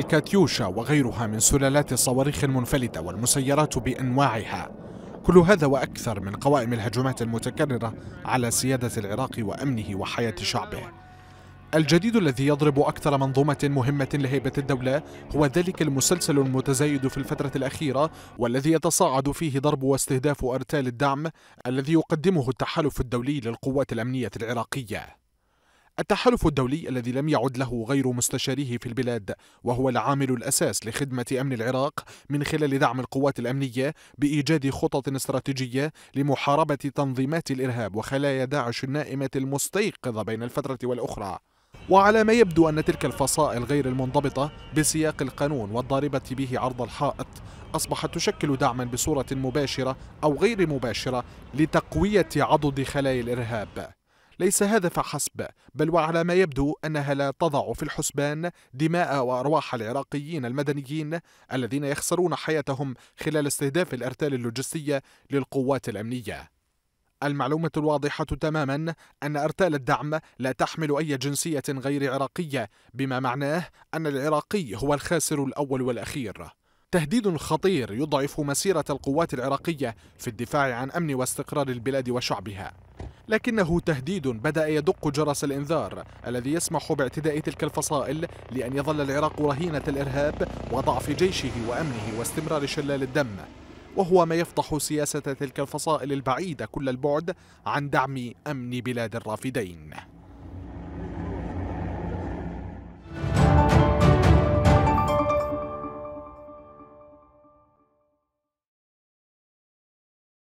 الكاتيوشا وغيرها من سلالات الصواريخ المنفلتة والمسيرات بأنواعها كل هذا وأكثر من قوائم الهجمات المتكررة على سيادة العراق وأمنه وحياة شعبه الجديد الذي يضرب أكثر منظومة مهمة لهيبة الدولة هو ذلك المسلسل المتزايد في الفترة الأخيرة والذي يتصاعد فيه ضرب واستهداف أرتال الدعم الذي يقدمه التحالف الدولي للقوات الأمنية العراقية التحالف الدولي الذي لم يعد له غير مستشاريه في البلاد وهو العامل الأساس لخدمة أمن العراق من خلال دعم القوات الأمنية بإيجاد خطط استراتيجية لمحاربة تنظيمات الإرهاب وخلايا داعش النائمة المستيقظة بين الفترة والأخرى وعلى ما يبدو أن تلك الفصائل غير المنضبطة بسياق القانون والضاربة به عرض الحائط أصبحت تشكل دعما بصورة مباشرة أو غير مباشرة لتقوية عضد خلايا الإرهاب ليس هذا فحسب بل وعلى ما يبدو أنها لا تضع في الحسبان دماء وأرواح العراقيين المدنيين الذين يخسرون حياتهم خلال استهداف الأرتال اللوجستية للقوات الأمنية المعلومة الواضحة تماما أن أرتال الدعم لا تحمل أي جنسية غير عراقية بما معناه أن العراقي هو الخاسر الأول والأخير تهديد خطير يضعف مسيرة القوات العراقية في الدفاع عن أمن واستقرار البلاد وشعبها لكنه تهديد بدأ يدق جرس الإنذار الذي يسمح باعتداء تلك الفصائل لأن يظل العراق رهينة الإرهاب وضعف جيشه وأمنه واستمرار شلال الدم وهو ما يفضح سياسة تلك الفصائل البعيدة كل البعد عن دعم أمن بلاد الرافدين